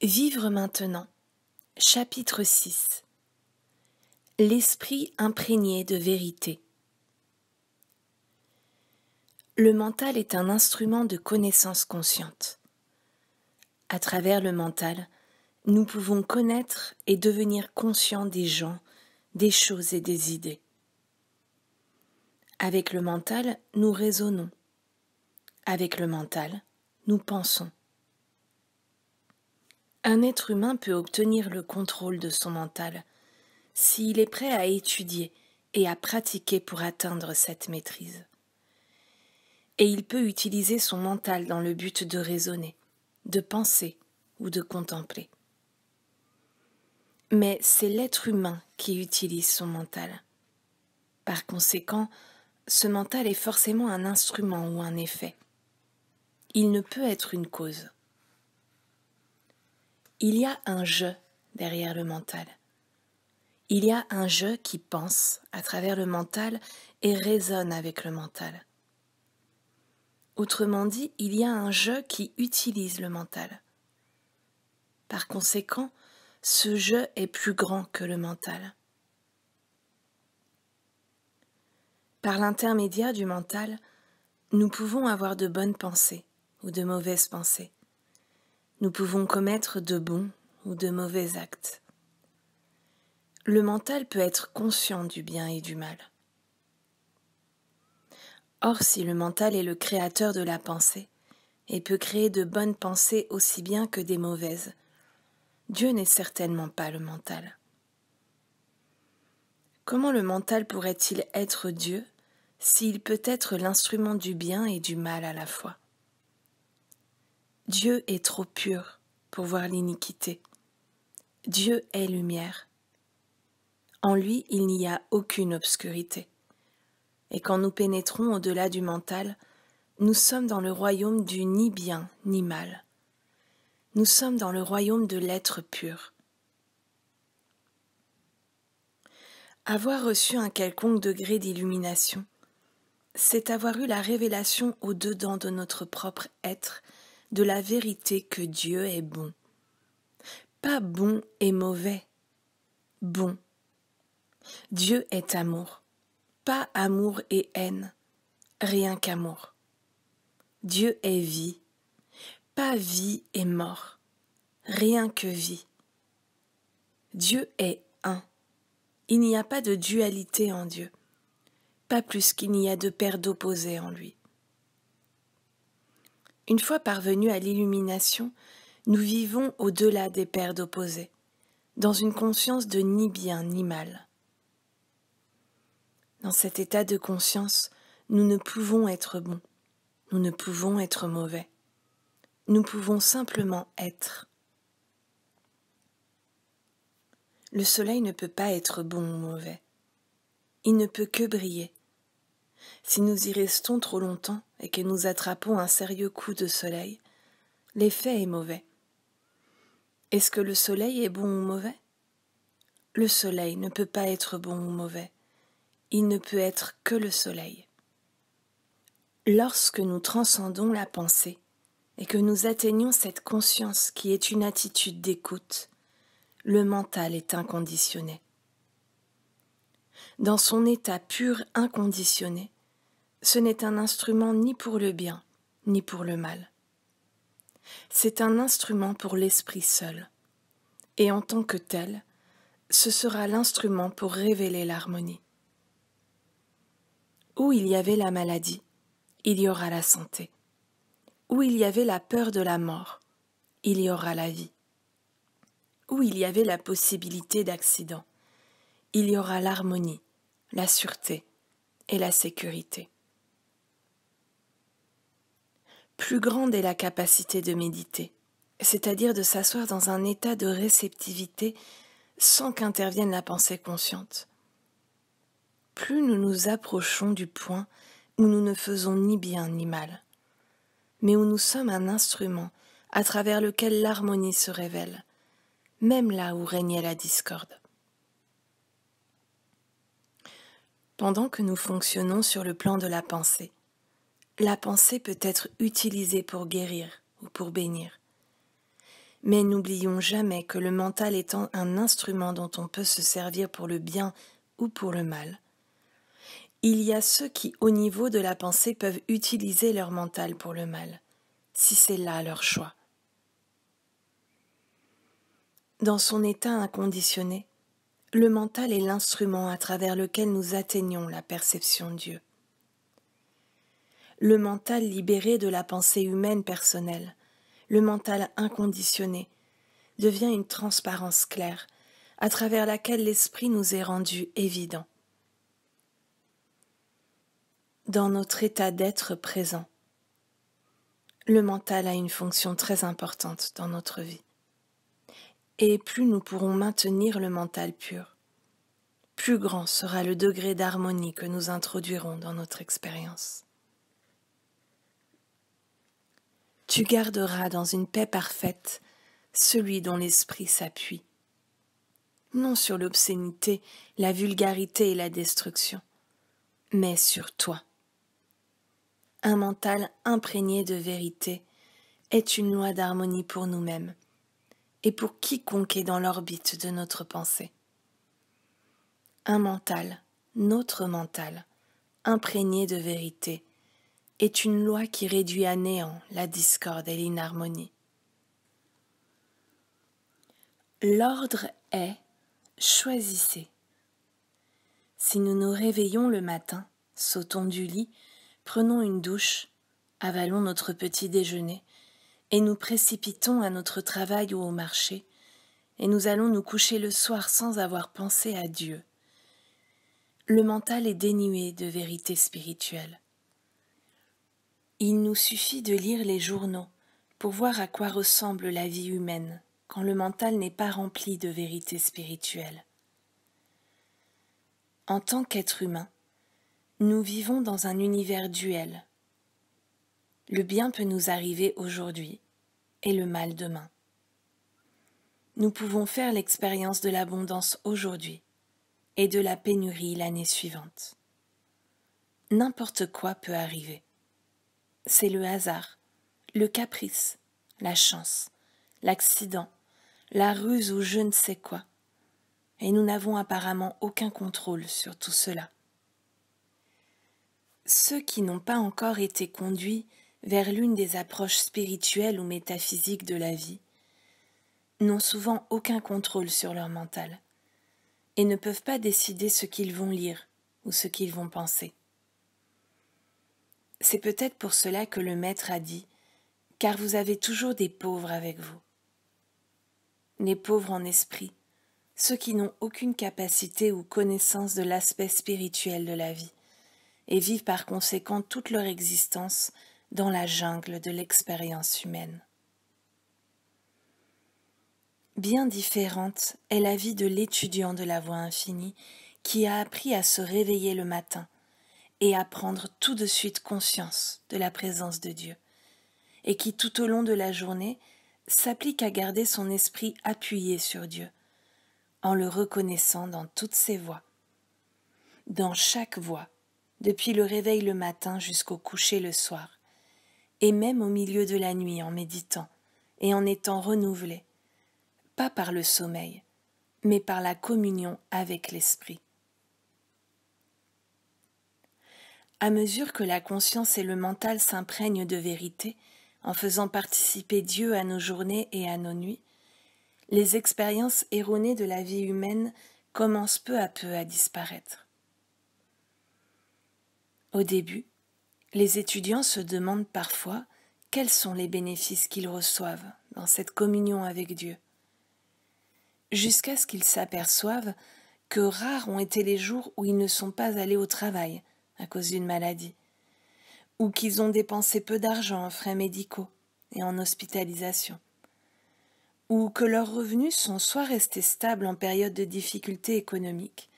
Vivre maintenant. Chapitre 6 L'esprit imprégné de vérité. Le mental est un instrument de connaissance consciente. À travers le mental, nous pouvons connaître et devenir conscients des gens, des choses et des idées. Avec le mental, nous raisonnons. Avec le mental, nous pensons. Un être humain peut obtenir le contrôle de son mental s'il est prêt à étudier et à pratiquer pour atteindre cette maîtrise. Et il peut utiliser son mental dans le but de raisonner, de penser ou de contempler. Mais c'est l'être humain qui utilise son mental. Par conséquent, ce mental est forcément un instrument ou un effet. Il ne peut être une cause. Il y a un je derrière le mental. Il y a un je qui pense à travers le mental et résonne avec le mental. Autrement dit, il y a un je qui utilise le mental. Par conséquent, ce je est plus grand que le mental. Par l'intermédiaire du mental, nous pouvons avoir de bonnes pensées ou de mauvaises pensées nous pouvons commettre de bons ou de mauvais actes. Le mental peut être conscient du bien et du mal. Or, si le mental est le créateur de la pensée, et peut créer de bonnes pensées aussi bien que des mauvaises, Dieu n'est certainement pas le mental. Comment le mental pourrait-il être Dieu s'il peut être l'instrument du bien et du mal à la fois Dieu est trop pur pour voir l'iniquité. Dieu est lumière. En lui, il n'y a aucune obscurité. Et quand nous pénétrons au-delà du mental, nous sommes dans le royaume du ni bien ni mal. Nous sommes dans le royaume de l'être pur. Avoir reçu un quelconque degré d'illumination, c'est avoir eu la révélation au-dedans de notre propre être de la vérité que Dieu est bon. Pas bon et mauvais, bon. Dieu est amour, pas amour et haine, rien qu'amour. Dieu est vie, pas vie et mort, rien que vie. Dieu est un. Il n'y a pas de dualité en Dieu, pas plus qu'il n'y a de paire d'opposés en lui. Une fois parvenu à l'illumination, nous vivons au-delà des paires d'opposés, dans une conscience de ni bien ni mal. Dans cet état de conscience, nous ne pouvons être bons, nous ne pouvons être mauvais, nous pouvons simplement être. Le soleil ne peut pas être bon ou mauvais, il ne peut que briller, si nous y restons trop longtemps et que nous attrapons un sérieux coup de soleil, l'effet est mauvais. Est-ce que le soleil est bon ou mauvais Le soleil ne peut pas être bon ou mauvais. Il ne peut être que le soleil. Lorsque nous transcendons la pensée et que nous atteignons cette conscience qui est une attitude d'écoute, le mental est inconditionné. Dans son état pur inconditionné, ce n'est un instrument ni pour le bien, ni pour le mal. C'est un instrument pour l'esprit seul, et en tant que tel, ce sera l'instrument pour révéler l'harmonie. Où il y avait la maladie, il y aura la santé. Où il y avait la peur de la mort, il y aura la vie. Où il y avait la possibilité d'accident, il y aura l'harmonie, la sûreté et la sécurité plus grande est la capacité de méditer, c'est-à-dire de s'asseoir dans un état de réceptivité sans qu'intervienne la pensée consciente. Plus nous nous approchons du point où nous ne faisons ni bien ni mal, mais où nous sommes un instrument à travers lequel l'harmonie se révèle, même là où régnait la discorde. Pendant que nous fonctionnons sur le plan de la pensée, la pensée peut être utilisée pour guérir ou pour bénir. Mais n'oublions jamais que le mental étant un instrument dont on peut se servir pour le bien ou pour le mal. Il y a ceux qui, au niveau de la pensée, peuvent utiliser leur mental pour le mal, si c'est là leur choix. Dans son état inconditionné, le mental est l'instrument à travers lequel nous atteignons la perception de Dieu le mental libéré de la pensée humaine personnelle, le mental inconditionné, devient une transparence claire, à travers laquelle l'esprit nous est rendu évident. Dans notre état d'être présent, le mental a une fonction très importante dans notre vie. Et plus nous pourrons maintenir le mental pur, plus grand sera le degré d'harmonie que nous introduirons dans notre expérience. tu garderas dans une paix parfaite celui dont l'esprit s'appuie, non sur l'obscénité, la vulgarité et la destruction, mais sur toi. Un mental imprégné de vérité est une loi d'harmonie pour nous-mêmes et pour quiconque est dans l'orbite de notre pensée. Un mental, notre mental, imprégné de vérité, est une loi qui réduit à néant la discorde et l'inharmonie. L'ordre est choisissez. Si nous nous réveillons le matin, sautons du lit, prenons une douche, avalons notre petit déjeuner, et nous précipitons à notre travail ou au marché, et nous allons nous coucher le soir sans avoir pensé à Dieu. Le mental est dénué de vérité spirituelle. Il nous suffit de lire les journaux pour voir à quoi ressemble la vie humaine quand le mental n'est pas rempli de vérité spirituelle. En tant qu'être humain, nous vivons dans un univers duel. Le bien peut nous arriver aujourd'hui et le mal demain. Nous pouvons faire l'expérience de l'abondance aujourd'hui et de la pénurie l'année suivante. N'importe quoi peut arriver c'est le hasard, le caprice, la chance, l'accident, la ruse ou je ne sais quoi. Et nous n'avons apparemment aucun contrôle sur tout cela. Ceux qui n'ont pas encore été conduits vers l'une des approches spirituelles ou métaphysiques de la vie n'ont souvent aucun contrôle sur leur mental et ne peuvent pas décider ce qu'ils vont lire ou ce qu'ils vont penser. C'est peut-être pour cela que le Maître a dit Car vous avez toujours des pauvres avec vous. Les pauvres en esprit, ceux qui n'ont aucune capacité ou connaissance de l'aspect spirituel de la vie, et vivent par conséquent toute leur existence dans la jungle de l'expérience humaine. Bien différente est la vie de l'étudiant de la voie infinie qui a appris à se réveiller le matin, et à prendre tout de suite conscience de la présence de Dieu, et qui tout au long de la journée s'applique à garder son esprit appuyé sur Dieu, en le reconnaissant dans toutes ses voies, dans chaque voie, depuis le réveil le matin jusqu'au coucher le soir, et même au milieu de la nuit en méditant et en étant renouvelé, pas par le sommeil, mais par la communion avec l'Esprit. À mesure que la conscience et le mental s'imprègnent de vérité, en faisant participer Dieu à nos journées et à nos nuits, les expériences erronées de la vie humaine commencent peu à peu à disparaître. Au début, les étudiants se demandent parfois quels sont les bénéfices qu'ils reçoivent dans cette communion avec Dieu, jusqu'à ce qu'ils s'aperçoivent que rares ont été les jours où ils ne sont pas allés au travail, à cause d'une maladie, ou qu'ils ont dépensé peu d'argent en frais médicaux et en hospitalisation, ou que leurs revenus sont soit restés stables en période de difficultés économiques,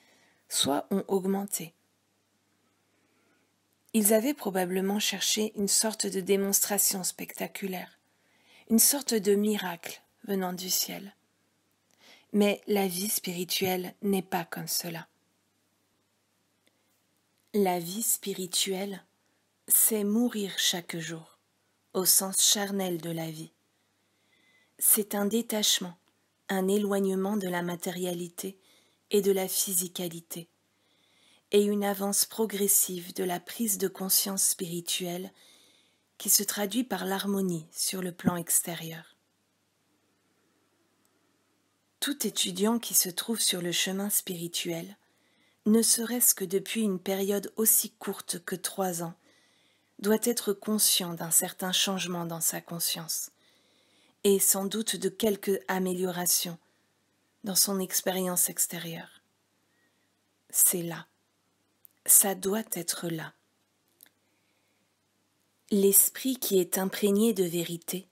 soit ont augmenté. Ils avaient probablement cherché une sorte de démonstration spectaculaire, une sorte de miracle venant du ciel. Mais la vie spirituelle n'est pas comme cela. La vie spirituelle, c'est mourir chaque jour, au sens charnel de la vie. C'est un détachement, un éloignement de la matérialité et de la physicalité, et une avance progressive de la prise de conscience spirituelle qui se traduit par l'harmonie sur le plan extérieur. Tout étudiant qui se trouve sur le chemin spirituel ne serait-ce que depuis une période aussi courte que trois ans, doit être conscient d'un certain changement dans sa conscience, et sans doute de quelques amélioration dans son expérience extérieure. C'est là, ça doit être là. L'esprit qui est imprégné de vérité,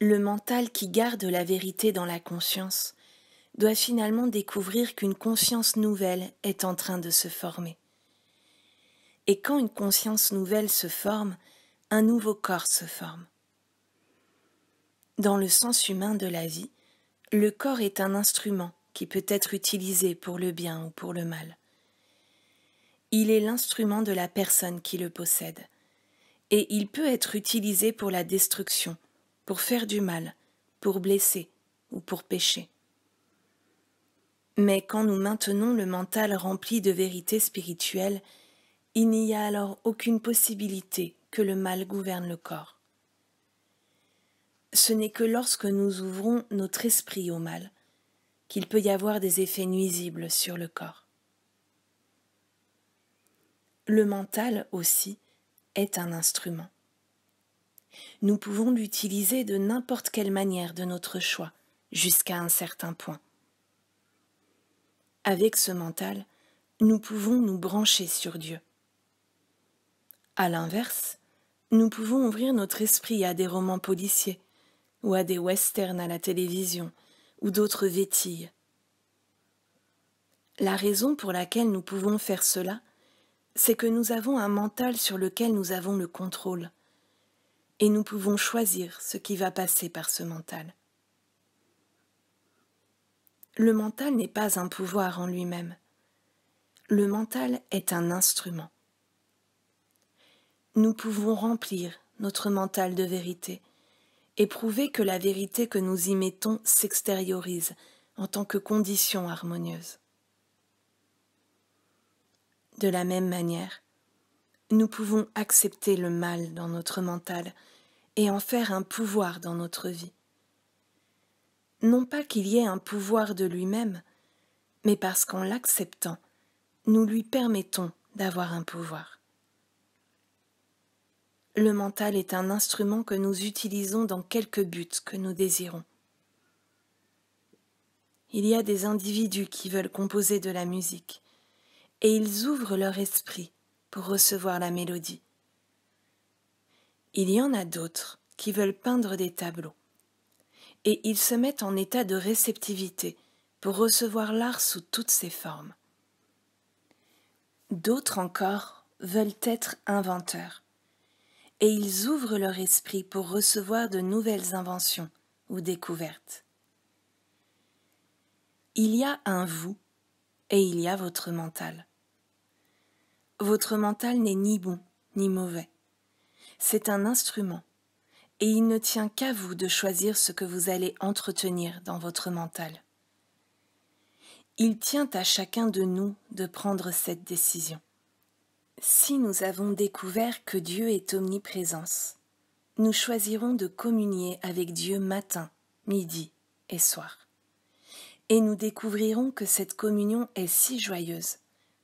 le mental qui garde la vérité dans la conscience, doit finalement découvrir qu'une conscience nouvelle est en train de se former. Et quand une conscience nouvelle se forme, un nouveau corps se forme. Dans le sens humain de la vie, le corps est un instrument qui peut être utilisé pour le bien ou pour le mal. Il est l'instrument de la personne qui le possède, et il peut être utilisé pour la destruction, pour faire du mal, pour blesser ou pour pécher. Mais quand nous maintenons le mental rempli de vérités spirituelles, il n'y a alors aucune possibilité que le mal gouverne le corps. Ce n'est que lorsque nous ouvrons notre esprit au mal qu'il peut y avoir des effets nuisibles sur le corps. Le mental aussi est un instrument. Nous pouvons l'utiliser de n'importe quelle manière de notre choix, jusqu'à un certain point. Avec ce mental, nous pouvons nous brancher sur Dieu. A l'inverse, nous pouvons ouvrir notre esprit à des romans policiers, ou à des westerns à la télévision, ou d'autres vétilles. La raison pour laquelle nous pouvons faire cela, c'est que nous avons un mental sur lequel nous avons le contrôle, et nous pouvons choisir ce qui va passer par ce mental le mental n'est pas un pouvoir en lui-même. Le mental est un instrument. Nous pouvons remplir notre mental de vérité et prouver que la vérité que nous y mettons s'extériorise en tant que condition harmonieuse. De la même manière, nous pouvons accepter le mal dans notre mental et en faire un pouvoir dans notre vie non pas qu'il y ait un pouvoir de lui-même, mais parce qu'en l'acceptant, nous lui permettons d'avoir un pouvoir. Le mental est un instrument que nous utilisons dans quelques buts que nous désirons. Il y a des individus qui veulent composer de la musique, et ils ouvrent leur esprit pour recevoir la mélodie. Il y en a d'autres qui veulent peindre des tableaux et ils se mettent en état de réceptivité pour recevoir l'art sous toutes ses formes. D'autres encore veulent être inventeurs, et ils ouvrent leur esprit pour recevoir de nouvelles inventions ou découvertes. Il y a un vous et il y a votre mental. Votre mental n'est ni bon ni mauvais. C'est un instrument et il ne tient qu'à vous de choisir ce que vous allez entretenir dans votre mental. Il tient à chacun de nous de prendre cette décision. Si nous avons découvert que Dieu est omniprésence, nous choisirons de communier avec Dieu matin, midi et soir. Et nous découvrirons que cette communion est si joyeuse,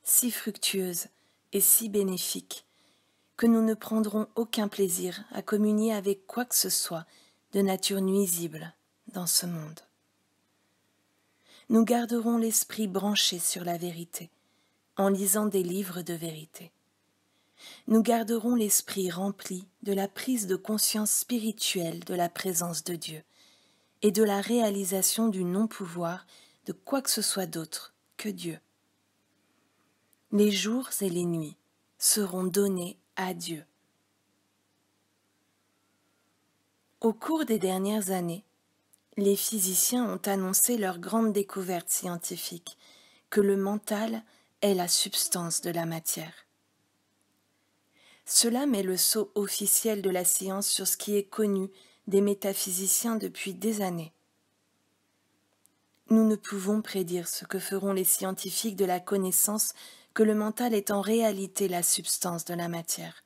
si fructueuse et si bénéfique que nous ne prendrons aucun plaisir à communier avec quoi que ce soit de nature nuisible dans ce monde. Nous garderons l'esprit branché sur la vérité en lisant des livres de vérité. Nous garderons l'esprit rempli de la prise de conscience spirituelle de la présence de Dieu et de la réalisation du non-pouvoir de quoi que ce soit d'autre que Dieu. Les jours et les nuits seront donnés au cours des dernières années, les physiciens ont annoncé leur grande découverte scientifique, que le mental est la substance de la matière. Cela met le sceau officiel de la science sur ce qui est connu des métaphysiciens depuis des années. Nous ne pouvons prédire ce que feront les scientifiques de la connaissance que le mental est en réalité la substance de la matière.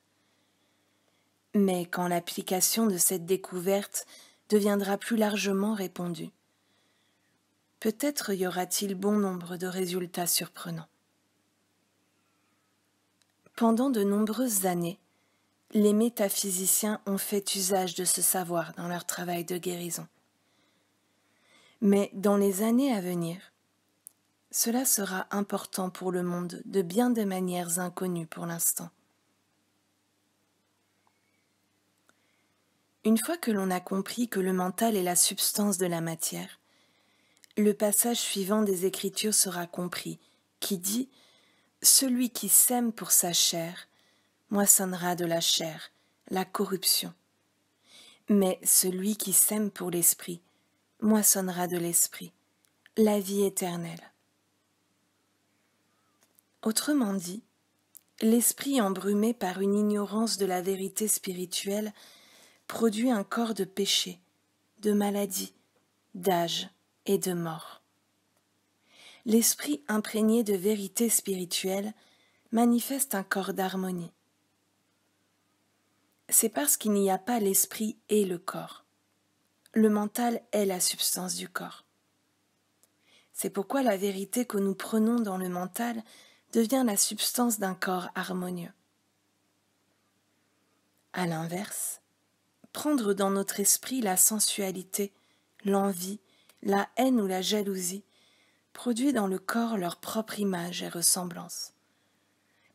Mais quand l'application de cette découverte deviendra plus largement répandue, peut-être y aura-t-il bon nombre de résultats surprenants. Pendant de nombreuses années, les métaphysiciens ont fait usage de ce savoir dans leur travail de guérison. Mais dans les années à venir, cela sera important pour le monde de bien des manières inconnues pour l'instant. Une fois que l'on a compris que le mental est la substance de la matière, le passage suivant des Écritures sera compris, qui dit Celui qui sème pour sa chair moissonnera de la chair, la corruption. Mais celui qui sème pour l'esprit moissonnera de l'esprit, la vie éternelle. Autrement dit, l'esprit embrumé par une ignorance de la vérité spirituelle produit un corps de péché, de maladie, d'âge et de mort. L'esprit imprégné de vérité spirituelle manifeste un corps d'harmonie. C'est parce qu'il n'y a pas l'esprit et le corps. Le mental est la substance du corps. C'est pourquoi la vérité que nous prenons dans le mental devient la substance d'un corps harmonieux. À l'inverse, prendre dans notre esprit la sensualité, l'envie, la haine ou la jalousie produit dans le corps leur propre image et ressemblance,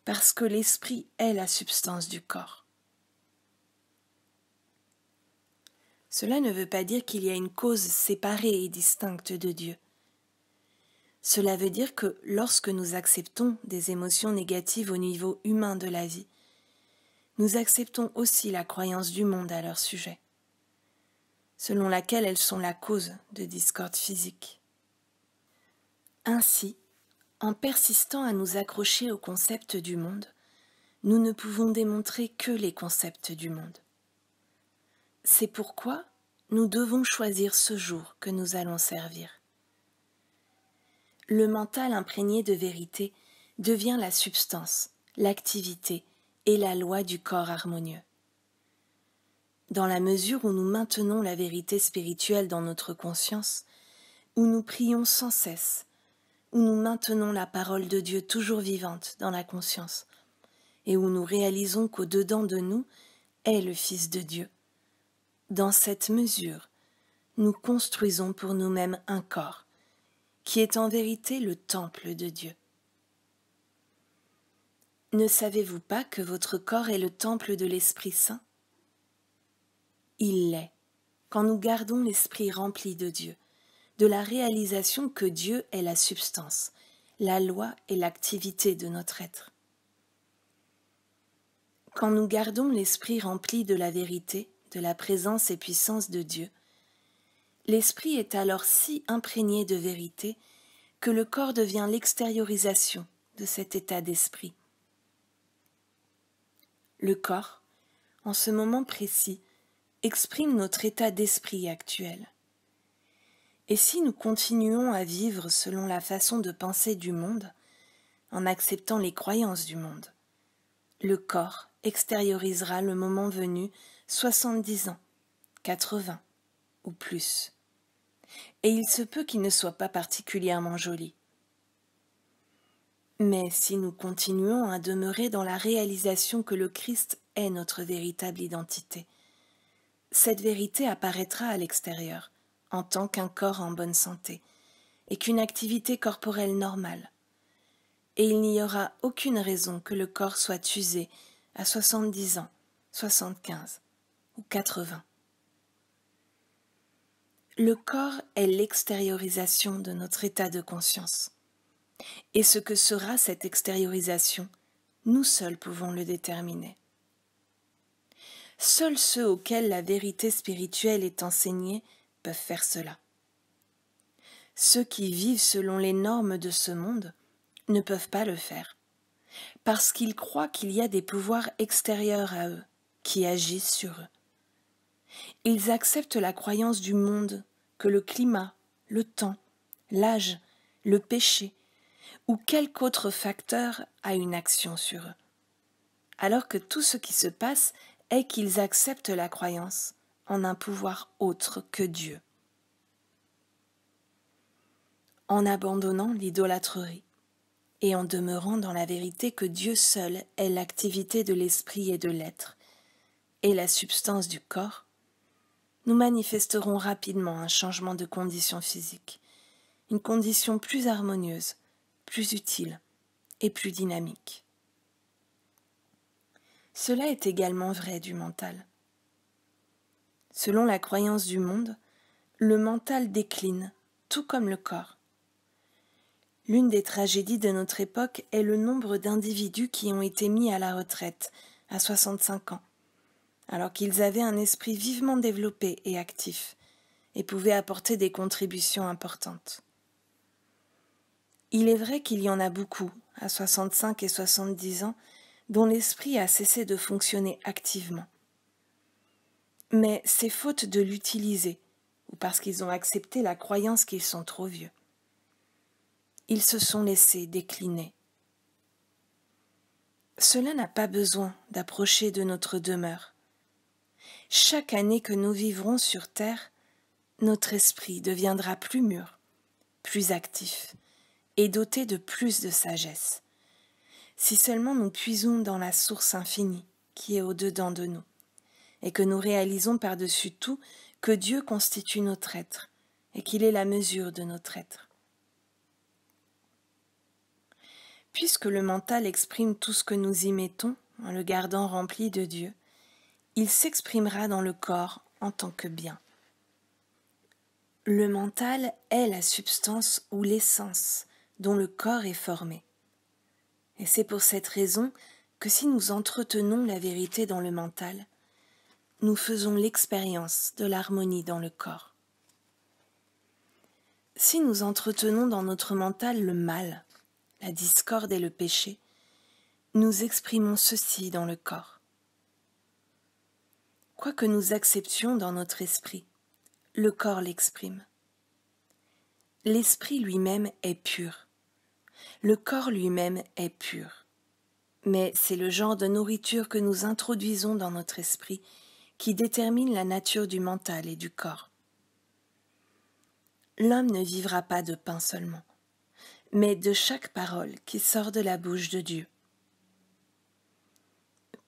parce que l'esprit est la substance du corps. Cela ne veut pas dire qu'il y a une cause séparée et distincte de Dieu, cela veut dire que lorsque nous acceptons des émotions négatives au niveau humain de la vie, nous acceptons aussi la croyance du monde à leur sujet, selon laquelle elles sont la cause de discordes physiques. Ainsi, en persistant à nous accrocher aux concepts du monde, nous ne pouvons démontrer que les concepts du monde. C'est pourquoi nous devons choisir ce jour que nous allons servir le mental imprégné de vérité devient la substance, l'activité et la loi du corps harmonieux. Dans la mesure où nous maintenons la vérité spirituelle dans notre conscience, où nous prions sans cesse, où nous maintenons la parole de Dieu toujours vivante dans la conscience, et où nous réalisons qu'au-dedans de nous est le Fils de Dieu. Dans cette mesure, nous construisons pour nous-mêmes un corps, qui est en vérité le temple de Dieu. Ne savez-vous pas que votre corps est le temple de l'Esprit Saint Il l'est, quand nous gardons l'Esprit rempli de Dieu, de la réalisation que Dieu est la substance, la loi et l'activité de notre être. Quand nous gardons l'Esprit rempli de la vérité, de la présence et puissance de Dieu, L'esprit est alors si imprégné de vérité que le corps devient l'extériorisation de cet état d'esprit. Le corps, en ce moment précis, exprime notre état d'esprit actuel. Et si nous continuons à vivre selon la façon de penser du monde, en acceptant les croyances du monde, le corps extériorisera le moment venu 70 ans, 80 ou plus et il se peut qu'il ne soit pas particulièrement joli. Mais si nous continuons à demeurer dans la réalisation que le Christ est notre véritable identité, cette vérité apparaîtra à l'extérieur, en tant qu'un corps en bonne santé, et qu'une activité corporelle normale. Et il n'y aura aucune raison que le corps soit usé à soixante ans, 75 ou quatre-vingts. Le corps est l'extériorisation de notre état de conscience. Et ce que sera cette extériorisation, nous seuls pouvons le déterminer. Seuls ceux auxquels la vérité spirituelle est enseignée peuvent faire cela. Ceux qui vivent selon les normes de ce monde ne peuvent pas le faire, parce qu'ils croient qu'il y a des pouvoirs extérieurs à eux, qui agissent sur eux. Ils acceptent la croyance du monde que le climat, le temps, l'âge, le péché ou quelque autre facteur a une action sur eux. Alors que tout ce qui se passe est qu'ils acceptent la croyance en un pouvoir autre que Dieu. En abandonnant l'idolâtrerie et en demeurant dans la vérité que Dieu seul est l'activité de l'esprit et de l'être, et la substance du corps, nous manifesterons rapidement un changement de condition physique, une condition plus harmonieuse, plus utile et plus dynamique. Cela est également vrai du mental. Selon la croyance du monde, le mental décline, tout comme le corps. L'une des tragédies de notre époque est le nombre d'individus qui ont été mis à la retraite à 65 ans, alors qu'ils avaient un esprit vivement développé et actif, et pouvaient apporter des contributions importantes. Il est vrai qu'il y en a beaucoup, à 65 et 70 ans, dont l'esprit a cessé de fonctionner activement. Mais c'est faute de l'utiliser, ou parce qu'ils ont accepté la croyance qu'ils sont trop vieux. Ils se sont laissés décliner. Cela n'a pas besoin d'approcher de notre demeure chaque année que nous vivrons sur Terre, notre esprit deviendra plus mûr, plus actif et doté de plus de sagesse. Si seulement nous puisons dans la source infinie qui est au-dedans de nous, et que nous réalisons par-dessus tout que Dieu constitue notre être et qu'il est la mesure de notre être. Puisque le mental exprime tout ce que nous y mettons en le gardant rempli de Dieu, il s'exprimera dans le corps en tant que bien. Le mental est la substance ou l'essence dont le corps est formé. Et c'est pour cette raison que si nous entretenons la vérité dans le mental, nous faisons l'expérience de l'harmonie dans le corps. Si nous entretenons dans notre mental le mal, la discorde et le péché, nous exprimons ceci dans le corps. Quoi que nous acceptions dans notre esprit, le corps l'exprime. L'esprit lui-même est pur. Le corps lui-même est pur. Mais c'est le genre de nourriture que nous introduisons dans notre esprit qui détermine la nature du mental et du corps. L'homme ne vivra pas de pain seulement, mais de chaque parole qui sort de la bouche de Dieu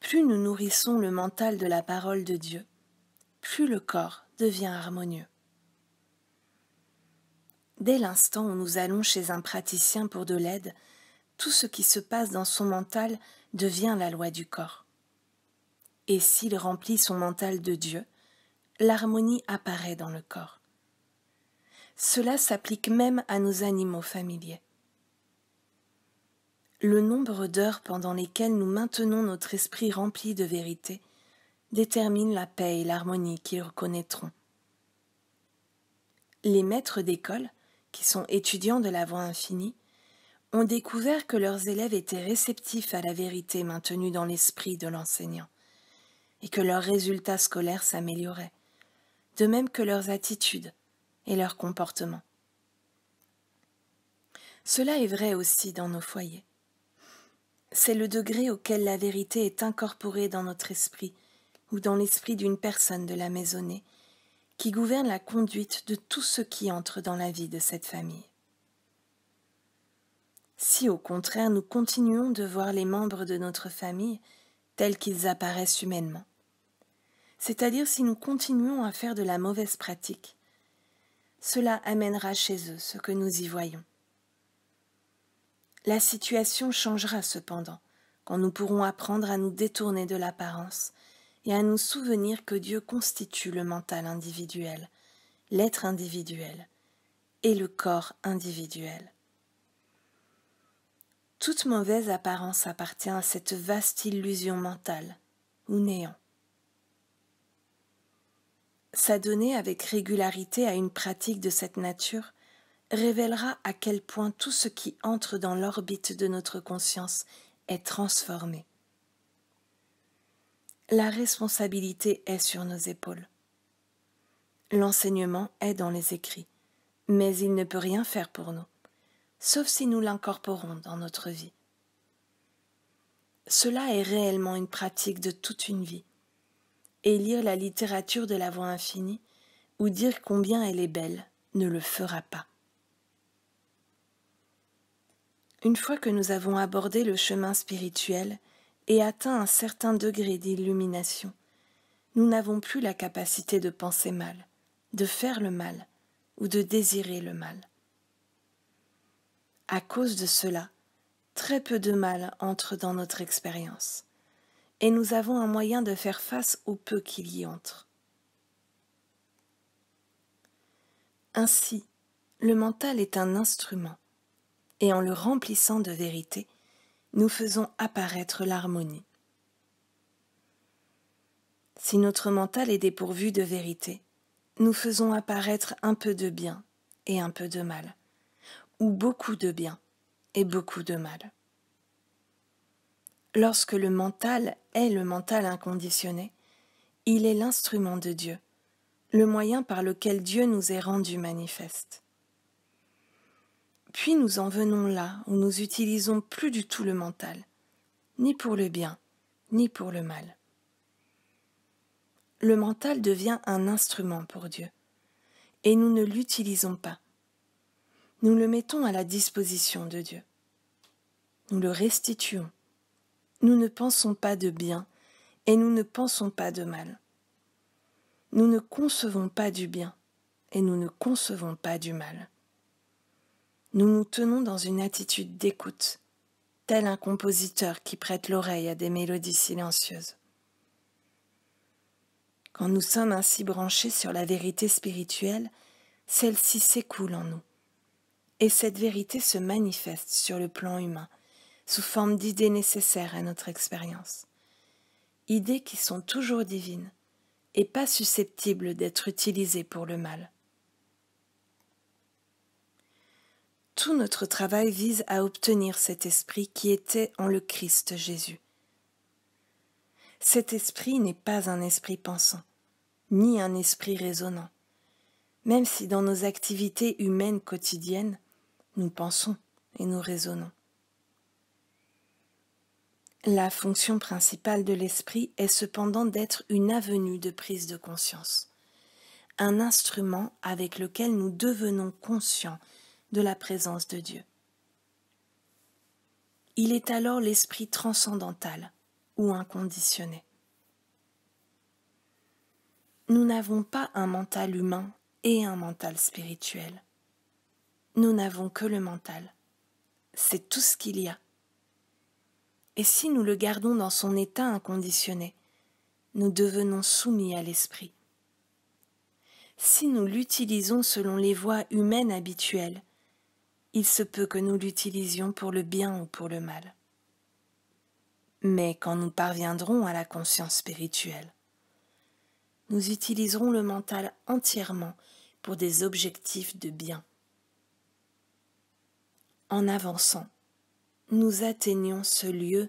plus nous nourrissons le mental de la parole de Dieu, plus le corps devient harmonieux. Dès l'instant où nous allons chez un praticien pour de l'aide, tout ce qui se passe dans son mental devient la loi du corps. Et s'il remplit son mental de Dieu, l'harmonie apparaît dans le corps. Cela s'applique même à nos animaux familiers. Le nombre d'heures pendant lesquelles nous maintenons notre esprit rempli de vérité détermine la paix et l'harmonie qu'ils reconnaîtront. Les maîtres d'école, qui sont étudiants de la voie infinie, ont découvert que leurs élèves étaient réceptifs à la vérité maintenue dans l'esprit de l'enseignant, et que leurs résultats scolaires s'amélioraient, de même que leurs attitudes et leurs comportements. Cela est vrai aussi dans nos foyers c'est le degré auquel la vérité est incorporée dans notre esprit ou dans l'esprit d'une personne de la maisonnée, qui gouverne la conduite de tout ce qui entre dans la vie de cette famille. Si au contraire nous continuons de voir les membres de notre famille tels qu'ils apparaissent humainement, c'est-à-dire si nous continuons à faire de la mauvaise pratique, cela amènera chez eux ce que nous y voyons. La situation changera cependant, quand nous pourrons apprendre à nous détourner de l'apparence et à nous souvenir que Dieu constitue le mental individuel, l'être individuel et le corps individuel. Toute mauvaise apparence appartient à cette vaste illusion mentale, ou néant. S'adonner avec régularité à une pratique de cette nature révélera à quel point tout ce qui entre dans l'orbite de notre conscience est transformé. La responsabilité est sur nos épaules. L'enseignement est dans les écrits, mais il ne peut rien faire pour nous, sauf si nous l'incorporons dans notre vie. Cela est réellement une pratique de toute une vie. Et lire la littérature de la Voix infinie, ou dire combien elle est belle, ne le fera pas. Une fois que nous avons abordé le chemin spirituel et atteint un certain degré d'illumination, nous n'avons plus la capacité de penser mal, de faire le mal ou de désirer le mal. À cause de cela, très peu de mal entre dans notre expérience, et nous avons un moyen de faire face au peu qu'il y entre. Ainsi, le mental est un instrument et en le remplissant de vérité, nous faisons apparaître l'harmonie. Si notre mental est dépourvu de vérité, nous faisons apparaître un peu de bien et un peu de mal, ou beaucoup de bien et beaucoup de mal. Lorsque le mental est le mental inconditionné, il est l'instrument de Dieu, le moyen par lequel Dieu nous est rendu manifeste. Puis nous en venons là où nous utilisons plus du tout le mental, ni pour le bien, ni pour le mal. Le mental devient un instrument pour Dieu, et nous ne l'utilisons pas. Nous le mettons à la disposition de Dieu. Nous le restituons. Nous ne pensons pas de bien, et nous ne pensons pas de mal. Nous ne concevons pas du bien, et nous ne concevons pas du mal nous nous tenons dans une attitude d'écoute, tel un compositeur qui prête l'oreille à des mélodies silencieuses. Quand nous sommes ainsi branchés sur la vérité spirituelle, celle-ci s'écoule en nous, et cette vérité se manifeste sur le plan humain, sous forme d'idées nécessaires à notre expérience, idées qui sont toujours divines et pas susceptibles d'être utilisées pour le mal. Tout notre travail vise à obtenir cet esprit qui était en le Christ Jésus. Cet esprit n'est pas un esprit pensant, ni un esprit raisonnant, même si dans nos activités humaines quotidiennes, nous pensons et nous raisonnons. La fonction principale de l'esprit est cependant d'être une avenue de prise de conscience, un instrument avec lequel nous devenons conscients de la présence de Dieu. Il est alors l'esprit transcendantal ou inconditionné. Nous n'avons pas un mental humain et un mental spirituel. Nous n'avons que le mental. C'est tout ce qu'il y a. Et si nous le gardons dans son état inconditionné, nous devenons soumis à l'esprit. Si nous l'utilisons selon les voies humaines habituelles, il se peut que nous l'utilisions pour le bien ou pour le mal. Mais quand nous parviendrons à la conscience spirituelle, nous utiliserons le mental entièrement pour des objectifs de bien. En avançant, nous atteignons ce lieu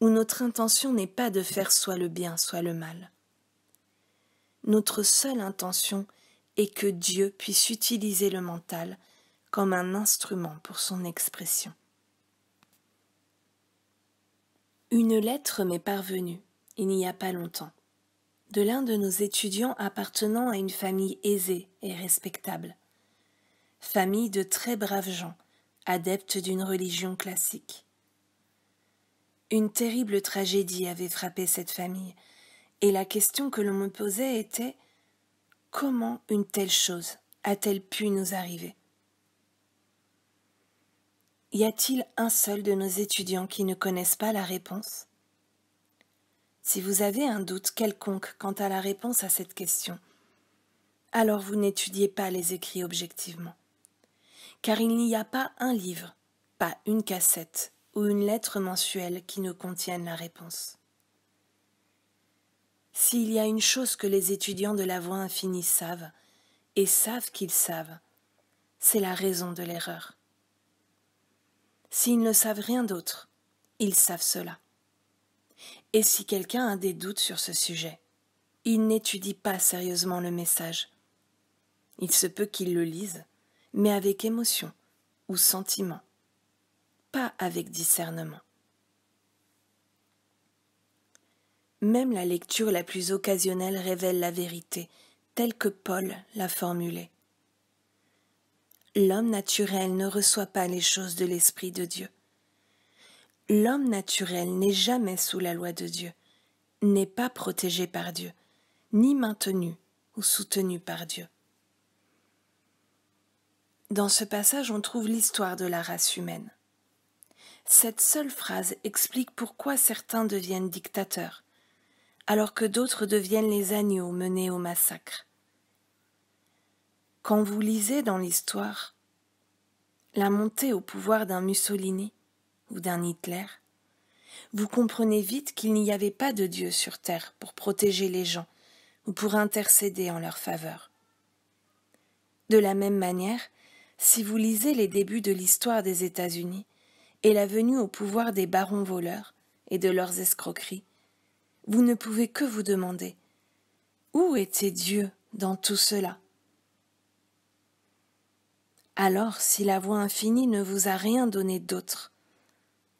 où notre intention n'est pas de faire soit le bien, soit le mal. Notre seule intention est que Dieu puisse utiliser le mental comme un instrument pour son expression. Une lettre m'est parvenue, il n'y a pas longtemps, de l'un de nos étudiants appartenant à une famille aisée et respectable, famille de très braves gens, adeptes d'une religion classique. Une terrible tragédie avait frappé cette famille, et la question que l'on me posait était comment une telle chose a-t-elle pu nous arriver y a-t-il un seul de nos étudiants qui ne connaissent pas la réponse Si vous avez un doute quelconque quant à la réponse à cette question, alors vous n'étudiez pas les écrits objectivement. Car il n'y a pas un livre, pas une cassette ou une lettre mensuelle qui ne contienne la réponse. S'il y a une chose que les étudiants de la voie infinie savent, et savent qu'ils savent, c'est la raison de l'erreur. S'ils ne savent rien d'autre, ils savent cela. Et si quelqu'un a des doutes sur ce sujet, il n'étudie pas sérieusement le message. Il se peut qu'il le lise, mais avec émotion ou sentiment, pas avec discernement. Même la lecture la plus occasionnelle révèle la vérité, telle que Paul l'a formulée. L'homme naturel ne reçoit pas les choses de l'Esprit de Dieu. L'homme naturel n'est jamais sous la loi de Dieu, n'est pas protégé par Dieu, ni maintenu ou soutenu par Dieu. Dans ce passage, on trouve l'histoire de la race humaine. Cette seule phrase explique pourquoi certains deviennent dictateurs, alors que d'autres deviennent les agneaux menés au massacre. Quand vous lisez dans l'histoire la montée au pouvoir d'un Mussolini ou d'un Hitler, vous comprenez vite qu'il n'y avait pas de Dieu sur terre pour protéger les gens ou pour intercéder en leur faveur. De la même manière, si vous lisez les débuts de l'histoire des États-Unis et la venue au pouvoir des barons voleurs et de leurs escroqueries, vous ne pouvez que vous demander où était Dieu dans tout cela alors, si la voie infinie ne vous a rien donné d'autre,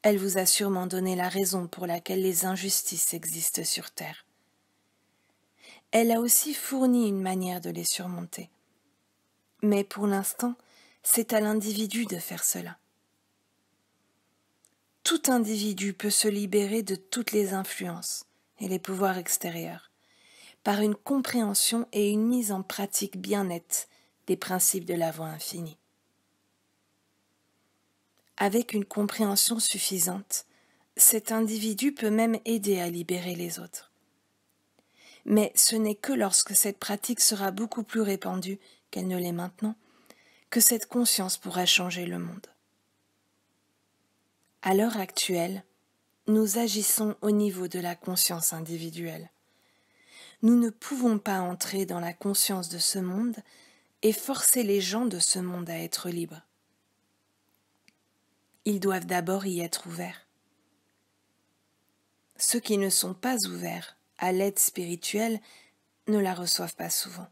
elle vous a sûrement donné la raison pour laquelle les injustices existent sur Terre. Elle a aussi fourni une manière de les surmonter. Mais pour l'instant, c'est à l'individu de faire cela. Tout individu peut se libérer de toutes les influences et les pouvoirs extérieurs par une compréhension et une mise en pratique bien nette des principes de la voie infinie. Avec une compréhension suffisante, cet individu peut même aider à libérer les autres. Mais ce n'est que lorsque cette pratique sera beaucoup plus répandue qu'elle ne l'est maintenant que cette conscience pourra changer le monde. À l'heure actuelle, nous agissons au niveau de la conscience individuelle. Nous ne pouvons pas entrer dans la conscience de ce monde et forcer les gens de ce monde à être libres ils doivent d'abord y être ouverts. Ceux qui ne sont pas ouverts à l'aide spirituelle ne la reçoivent pas souvent.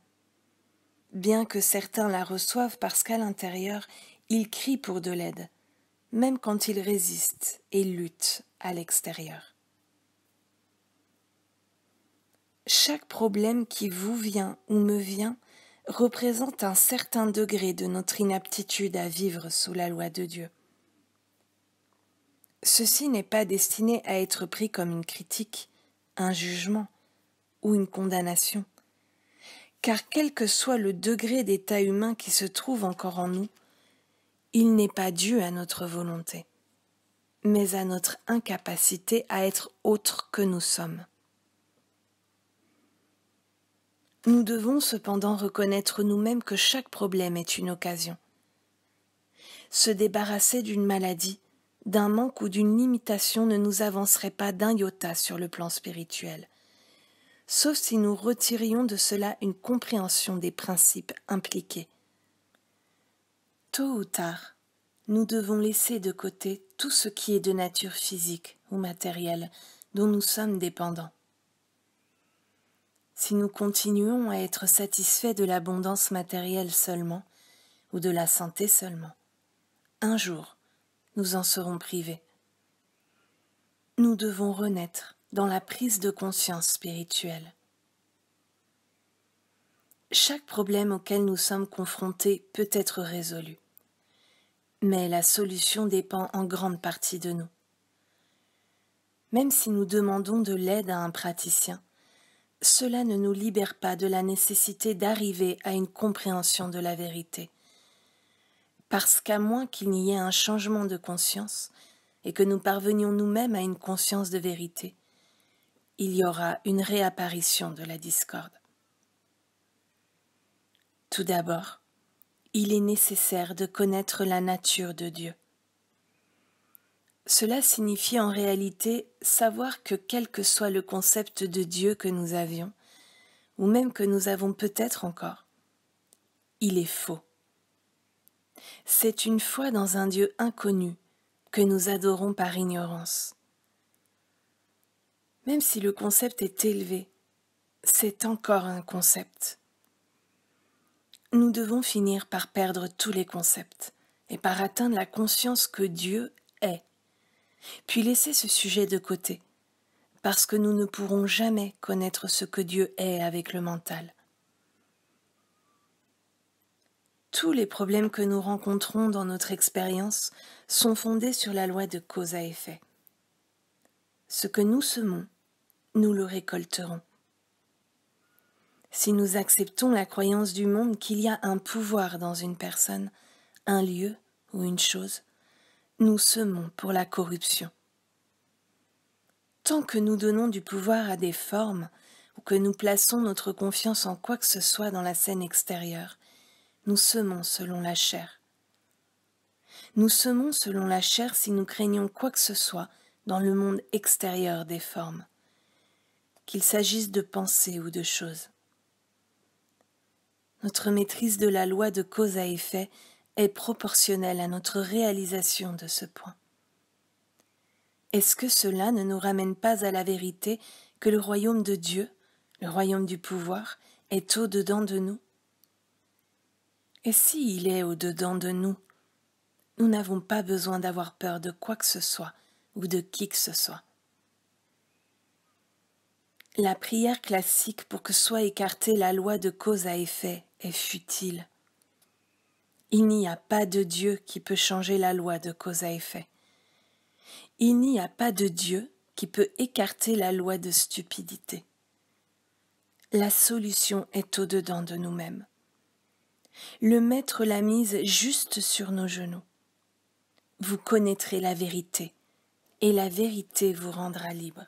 Bien que certains la reçoivent parce qu'à l'intérieur, ils crient pour de l'aide, même quand ils résistent et luttent à l'extérieur. Chaque problème qui vous vient ou me vient représente un certain degré de notre inaptitude à vivre sous la loi de Dieu. Ceci n'est pas destiné à être pris comme une critique, un jugement ou une condamnation, car quel que soit le degré d'état humain qui se trouve encore en nous, il n'est pas dû à notre volonté, mais à notre incapacité à être autre que nous sommes. Nous devons cependant reconnaître nous-mêmes que chaque problème est une occasion. Se débarrasser d'une maladie d'un manque ou d'une limitation ne nous avancerait pas d'un iota sur le plan spirituel, sauf si nous retirions de cela une compréhension des principes impliqués. Tôt ou tard, nous devons laisser de côté tout ce qui est de nature physique ou matérielle dont nous sommes dépendants. Si nous continuons à être satisfaits de l'abondance matérielle seulement, ou de la santé seulement, un jour, nous en serons privés. Nous devons renaître dans la prise de conscience spirituelle. Chaque problème auquel nous sommes confrontés peut être résolu, mais la solution dépend en grande partie de nous. Même si nous demandons de l'aide à un praticien, cela ne nous libère pas de la nécessité d'arriver à une compréhension de la vérité. Parce qu'à moins qu'il n'y ait un changement de conscience, et que nous parvenions nous-mêmes à une conscience de vérité, il y aura une réapparition de la discorde. Tout d'abord, il est nécessaire de connaître la nature de Dieu. Cela signifie en réalité savoir que quel que soit le concept de Dieu que nous avions, ou même que nous avons peut-être encore, il est faux c'est une foi dans un Dieu inconnu que nous adorons par ignorance. Même si le concept est élevé, c'est encore un concept. Nous devons finir par perdre tous les concepts et par atteindre la conscience que Dieu est, puis laisser ce sujet de côté, parce que nous ne pourrons jamais connaître ce que Dieu est avec le mental. tous les problèmes que nous rencontrons dans notre expérience sont fondés sur la loi de cause à effet. Ce que nous semons, nous le récolterons. Si nous acceptons la croyance du monde qu'il y a un pouvoir dans une personne, un lieu ou une chose, nous semons pour la corruption. Tant que nous donnons du pouvoir à des formes ou que nous plaçons notre confiance en quoi que ce soit dans la scène extérieure, nous semons selon la chair. Nous semons selon la chair si nous craignons quoi que ce soit dans le monde extérieur des formes, qu'il s'agisse de pensées ou de choses. Notre maîtrise de la loi de cause à effet est proportionnelle à notre réalisation de ce point. Est-ce que cela ne nous ramène pas à la vérité que le royaume de Dieu, le royaume du pouvoir, est au-dedans de nous et s'il est au-dedans de nous, nous n'avons pas besoin d'avoir peur de quoi que ce soit ou de qui que ce soit. La prière classique pour que soit écartée la loi de cause à effet est futile. Il n'y a pas de Dieu qui peut changer la loi de cause à effet. Il n'y a pas de Dieu qui peut écarter la loi de stupidité. La solution est au-dedans de nous-mêmes le Maître l'a mise juste sur nos genoux. Vous connaîtrez la vérité, et la vérité vous rendra libre.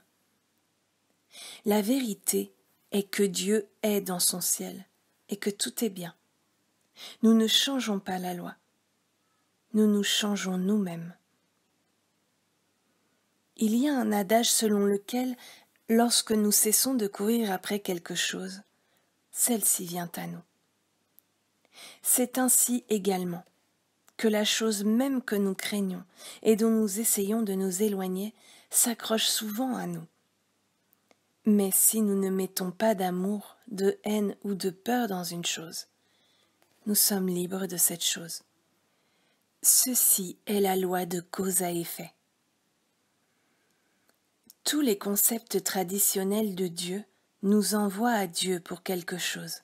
La vérité est que Dieu est dans son ciel, et que tout est bien. Nous ne changeons pas la loi, nous nous changeons nous-mêmes. Il y a un adage selon lequel, lorsque nous cessons de courir après quelque chose, celle-ci vient à nous. C'est ainsi également que la chose même que nous craignons et dont nous essayons de nous éloigner s'accroche souvent à nous. Mais si nous ne mettons pas d'amour, de haine ou de peur dans une chose, nous sommes libres de cette chose. Ceci est la loi de cause à effet. Tous les concepts traditionnels de Dieu nous envoient à Dieu pour quelque chose,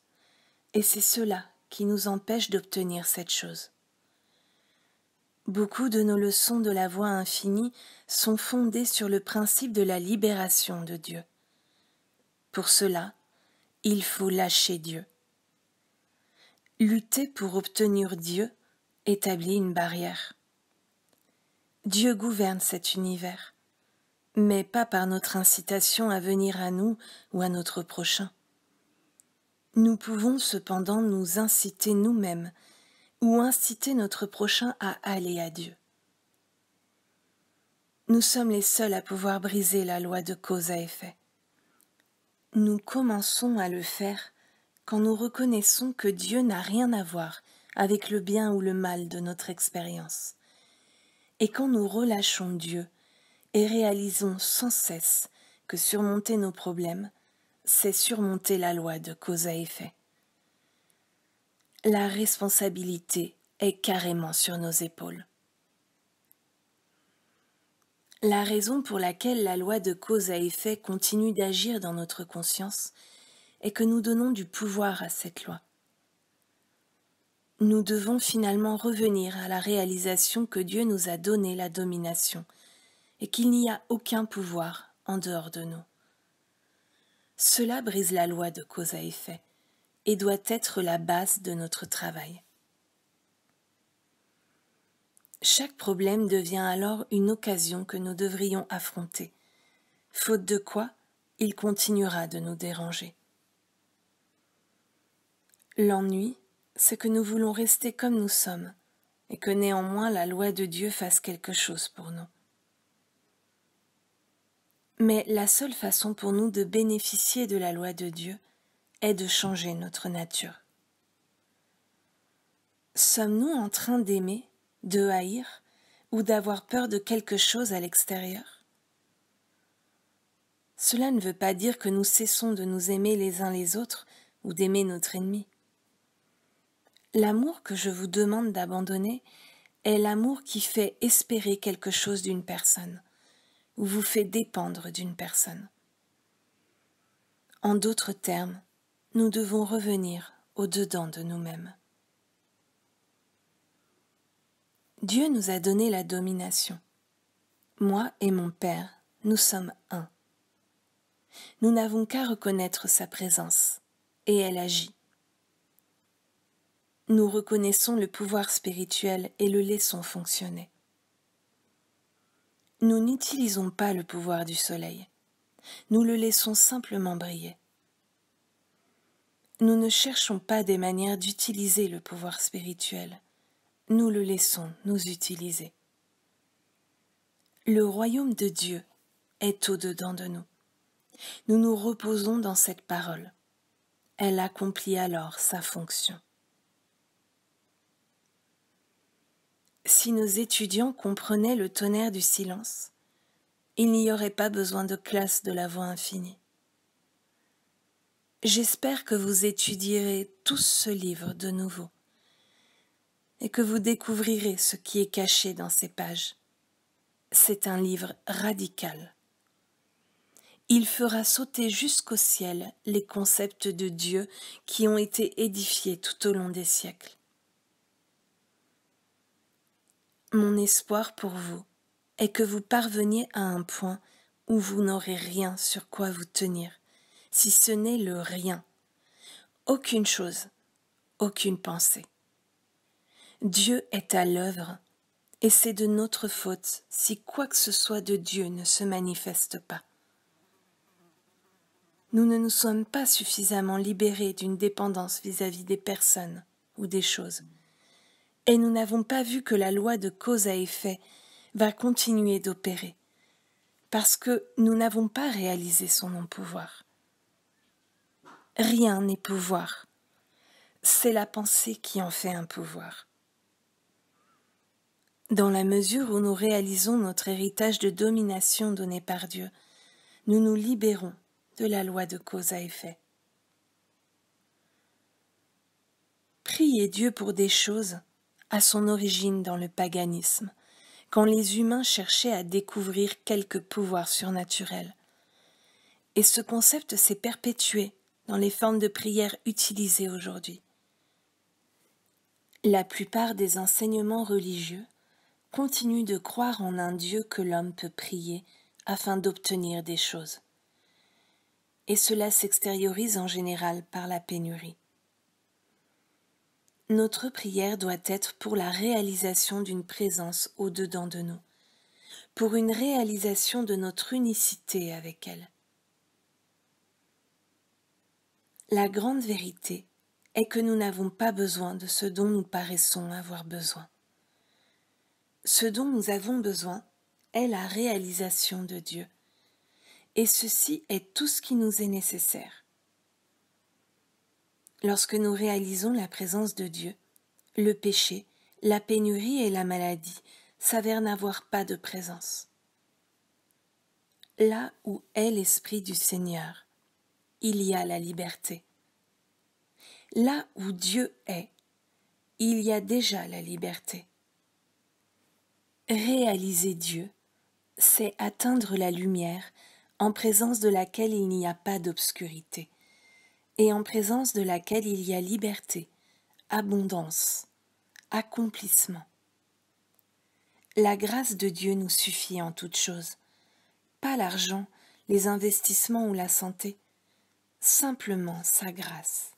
et c'est cela qui nous empêche d'obtenir cette chose. Beaucoup de nos leçons de la voie infinie sont fondées sur le principe de la libération de Dieu. Pour cela, il faut lâcher Dieu. Lutter pour obtenir Dieu établit une barrière. Dieu gouverne cet univers, mais pas par notre incitation à venir à nous ou à notre prochain. Nous pouvons cependant nous inciter nous-mêmes ou inciter notre prochain à aller à Dieu. Nous sommes les seuls à pouvoir briser la loi de cause à effet. Nous commençons à le faire quand nous reconnaissons que Dieu n'a rien à voir avec le bien ou le mal de notre expérience, et quand nous relâchons Dieu et réalisons sans cesse que surmonter nos problèmes, c'est surmonter la loi de cause à effet. La responsabilité est carrément sur nos épaules. La raison pour laquelle la loi de cause à effet continue d'agir dans notre conscience est que nous donnons du pouvoir à cette loi. Nous devons finalement revenir à la réalisation que Dieu nous a donné la domination et qu'il n'y a aucun pouvoir en dehors de nous. Cela brise la loi de cause à effet et doit être la base de notre travail. Chaque problème devient alors une occasion que nous devrions affronter, faute de quoi il continuera de nous déranger. L'ennui, c'est que nous voulons rester comme nous sommes, et que néanmoins la loi de Dieu fasse quelque chose pour nous. Mais la seule façon pour nous de bénéficier de la loi de Dieu est de changer notre nature. Sommes-nous en train d'aimer, de haïr ou d'avoir peur de quelque chose à l'extérieur Cela ne veut pas dire que nous cessons de nous aimer les uns les autres ou d'aimer notre ennemi. L'amour que je vous demande d'abandonner est l'amour qui fait espérer quelque chose d'une personne, ou vous fait dépendre d'une personne. En d'autres termes, nous devons revenir au-dedans de nous-mêmes. Dieu nous a donné la domination. Moi et mon Père, nous sommes un. Nous n'avons qu'à reconnaître sa présence, et elle agit. Nous reconnaissons le pouvoir spirituel et le laissons fonctionner. Nous n'utilisons pas le pouvoir du soleil, nous le laissons simplement briller. Nous ne cherchons pas des manières d'utiliser le pouvoir spirituel, nous le laissons nous utiliser. Le royaume de Dieu est au-dedans de nous. Nous nous reposons dans cette parole. Elle accomplit alors sa fonction. Si nos étudiants comprenaient le tonnerre du silence, il n'y aurait pas besoin de classe de la voix infinie. J'espère que vous étudierez tout ce livre de nouveau et que vous découvrirez ce qui est caché dans ces pages. C'est un livre radical. Il fera sauter jusqu'au ciel les concepts de Dieu qui ont été édifiés tout au long des siècles. Mon espoir pour vous est que vous parveniez à un point où vous n'aurez rien sur quoi vous tenir, si ce n'est le rien, aucune chose, aucune pensée. Dieu est à l'œuvre, et c'est de notre faute si quoi que ce soit de Dieu ne se manifeste pas. Nous ne nous sommes pas suffisamment libérés d'une dépendance vis-à-vis des personnes ou des choses et nous n'avons pas vu que la loi de cause à effet va continuer d'opérer, parce que nous n'avons pas réalisé son non-pouvoir. Rien n'est pouvoir, c'est la pensée qui en fait un pouvoir. Dans la mesure où nous réalisons notre héritage de domination donné par Dieu, nous nous libérons de la loi de cause à effet. Priez Dieu pour des choses à son origine dans le paganisme, quand les humains cherchaient à découvrir quelque pouvoir surnaturel. Et ce concept s'est perpétué dans les formes de prière utilisées aujourd'hui. La plupart des enseignements religieux continuent de croire en un Dieu que l'homme peut prier afin d'obtenir des choses. Et cela s'extériorise en général par la pénurie. Notre prière doit être pour la réalisation d'une présence au-dedans de nous, pour une réalisation de notre unicité avec elle. La grande vérité est que nous n'avons pas besoin de ce dont nous paraissons avoir besoin. Ce dont nous avons besoin est la réalisation de Dieu, et ceci est tout ce qui nous est nécessaire. Lorsque nous réalisons la présence de Dieu, le péché, la pénurie et la maladie s'avèrent n'avoir pas de présence. Là où est l'Esprit du Seigneur, il y a la liberté. Là où Dieu est, il y a déjà la liberté. Réaliser Dieu, c'est atteindre la lumière en présence de laquelle il n'y a pas d'obscurité et en présence de laquelle il y a liberté, abondance, accomplissement. La grâce de Dieu nous suffit en toutes choses, pas l'argent, les investissements ou la santé, simplement sa grâce.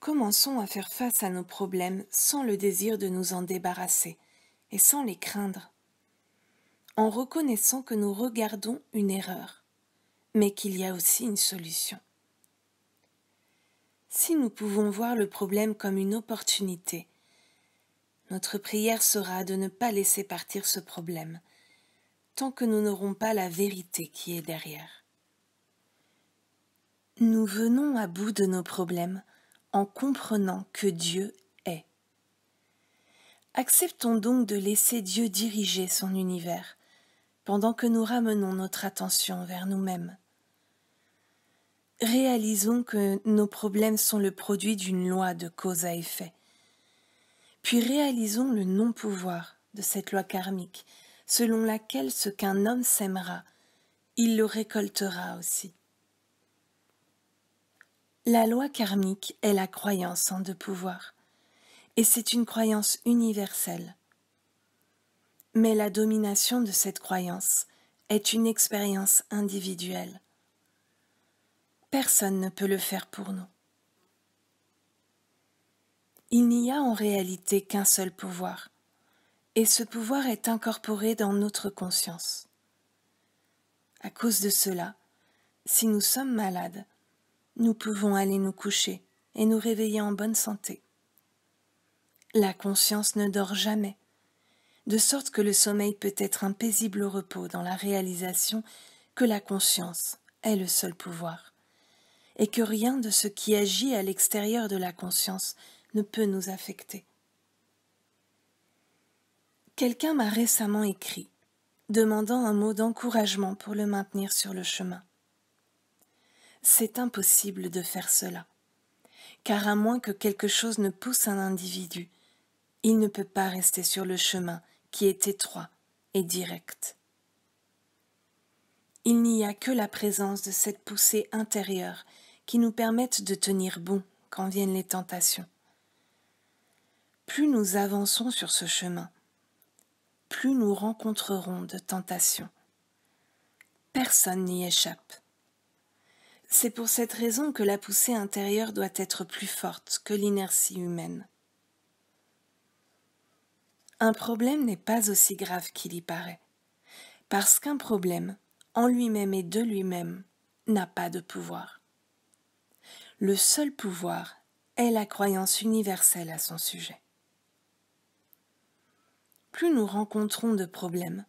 Commençons à faire face à nos problèmes sans le désir de nous en débarrasser et sans les craindre, en reconnaissant que nous regardons une erreur mais qu'il y a aussi une solution. Si nous pouvons voir le problème comme une opportunité, notre prière sera de ne pas laisser partir ce problème tant que nous n'aurons pas la vérité qui est derrière. Nous venons à bout de nos problèmes en comprenant que Dieu est. Acceptons donc de laisser Dieu diriger son univers, pendant que nous ramenons notre attention vers nous-mêmes. Réalisons que nos problèmes sont le produit d'une loi de cause à effet. Puis réalisons le non-pouvoir de cette loi karmique, selon laquelle ce qu'un homme sèmera, il le récoltera aussi. La loi karmique est la croyance en deux pouvoirs, et c'est une croyance universelle mais la domination de cette croyance est une expérience individuelle. Personne ne peut le faire pour nous. Il n'y a en réalité qu'un seul pouvoir, et ce pouvoir est incorporé dans notre conscience. À cause de cela, si nous sommes malades, nous pouvons aller nous coucher et nous réveiller en bonne santé. La conscience ne dort jamais de sorte que le sommeil peut être un paisible repos dans la réalisation que la conscience est le seul pouvoir, et que rien de ce qui agit à l'extérieur de la conscience ne peut nous affecter. Quelqu'un m'a récemment écrit, demandant un mot d'encouragement pour le maintenir sur le chemin. C'est impossible de faire cela, car à moins que quelque chose ne pousse un individu, il ne peut pas rester sur le chemin qui est étroit et direct. Il n'y a que la présence de cette poussée intérieure qui nous permette de tenir bon quand viennent les tentations. Plus nous avançons sur ce chemin, plus nous rencontrerons de tentations. Personne n'y échappe. C'est pour cette raison que la poussée intérieure doit être plus forte que l'inertie humaine. Un problème n'est pas aussi grave qu'il y paraît, parce qu'un problème, en lui-même et de lui-même, n'a pas de pouvoir. Le seul pouvoir est la croyance universelle à son sujet. Plus nous rencontrons de problèmes,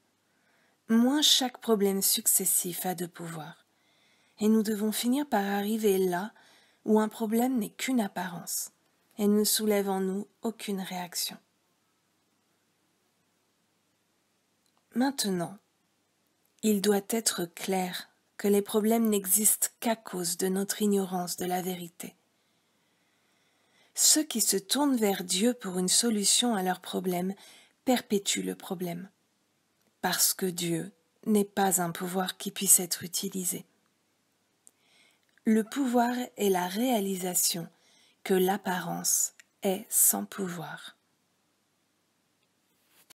moins chaque problème successif a de pouvoir, et nous devons finir par arriver là où un problème n'est qu'une apparence et ne soulève en nous aucune réaction. Maintenant, il doit être clair que les problèmes n'existent qu'à cause de notre ignorance de la vérité. Ceux qui se tournent vers Dieu pour une solution à leurs problèmes perpétuent le problème, parce que Dieu n'est pas un pouvoir qui puisse être utilisé. Le pouvoir est la réalisation que l'apparence est sans pouvoir.